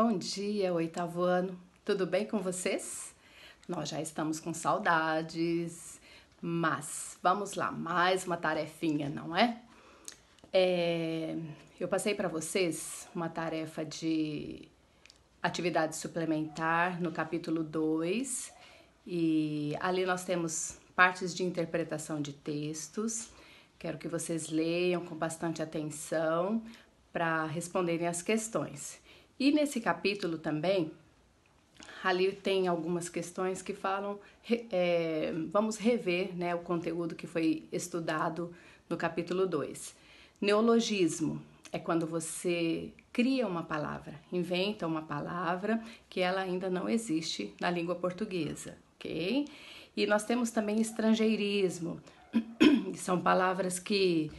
Bom dia, oitavo ano. Tudo bem com vocês? Nós já estamos com saudades, mas vamos lá, mais uma tarefinha, não é? é eu passei para vocês uma tarefa de atividade suplementar no capítulo 2 e ali nós temos partes de interpretação de textos. Quero que vocês leiam com bastante atenção para responderem as questões. E nesse capítulo também, ali tem algumas questões que falam, é, vamos rever né, o conteúdo que foi estudado no capítulo 2. Neologismo é quando você cria uma palavra, inventa uma palavra que ela ainda não existe na língua portuguesa, ok? E nós temos também estrangeirismo, são palavras que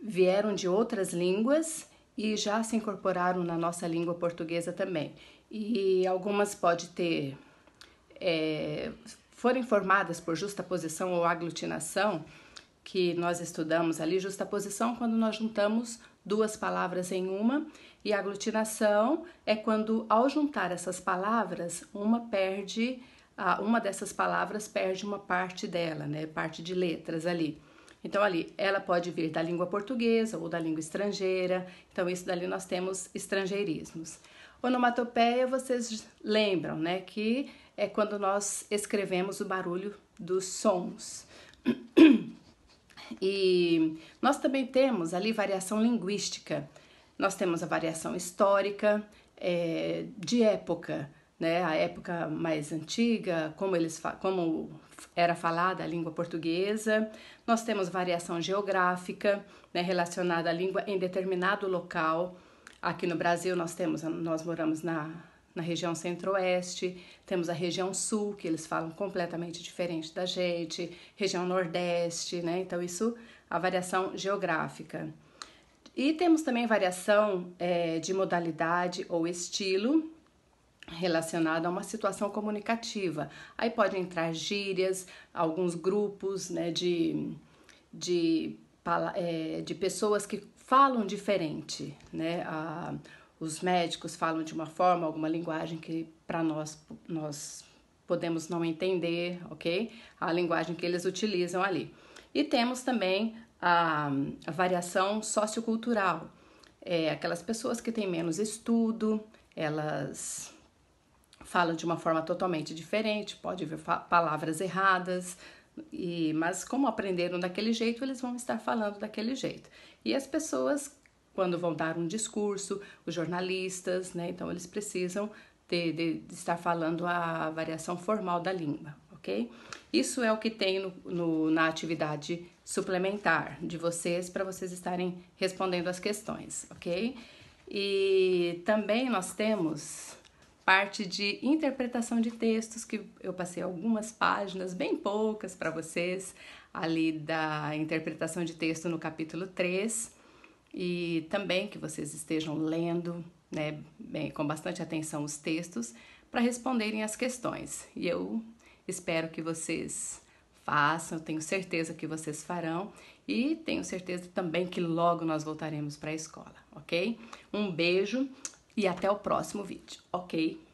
vieram de outras línguas e já se incorporaram na nossa língua portuguesa também. E algumas pode ter é, foram formadas por justaposição ou aglutinação, que nós estudamos ali, justaposição quando nós juntamos duas palavras em uma, e aglutinação é quando ao juntar essas palavras, uma perde uma dessas palavras perde uma parte dela, né? Parte de letras ali. Então, ali, ela pode vir da língua portuguesa ou da língua estrangeira. Então, isso dali nós temos estrangeirismos. Onomatopeia, vocês lembram, né? Que é quando nós escrevemos o barulho dos sons. E nós também temos ali variação linguística. Nós temos a variação histórica, é, de época, né, a época mais antiga, como, eles, como era falada a língua portuguesa. Nós temos variação geográfica né, relacionada à língua em determinado local. Aqui no Brasil nós temos, nós moramos na, na região centro-oeste, temos a região sul, que eles falam completamente diferente da gente, região nordeste, né? Então, isso a variação geográfica. E temos também variação é, de modalidade ou estilo, relacionado a uma situação comunicativa. Aí pode entrar gírias, alguns grupos né, de, de, é, de pessoas que falam diferente, né? os médicos falam de uma forma, alguma linguagem que para nós nós podemos não entender, ok? A linguagem que eles utilizam ali. E temos também a, a variação sociocultural, é, aquelas pessoas que têm menos estudo, elas falam de uma forma totalmente diferente, pode haver palavras erradas, e, mas como aprenderam daquele jeito, eles vão estar falando daquele jeito. E as pessoas, quando vão dar um discurso, os jornalistas, né, então eles precisam de, de estar falando a variação formal da língua, ok? Isso é o que tem no, no, na atividade suplementar de vocês, para vocês estarem respondendo as questões, ok? E também nós temos parte de interpretação de textos, que eu passei algumas páginas, bem poucas para vocês, ali da interpretação de texto no capítulo 3, e também que vocês estejam lendo, né, bem, com bastante atenção os textos, para responderem as questões. E eu espero que vocês façam, eu tenho certeza que vocês farão e tenho certeza também que logo nós voltaremos para a escola, ok? Um beijo, e até o próximo vídeo, ok?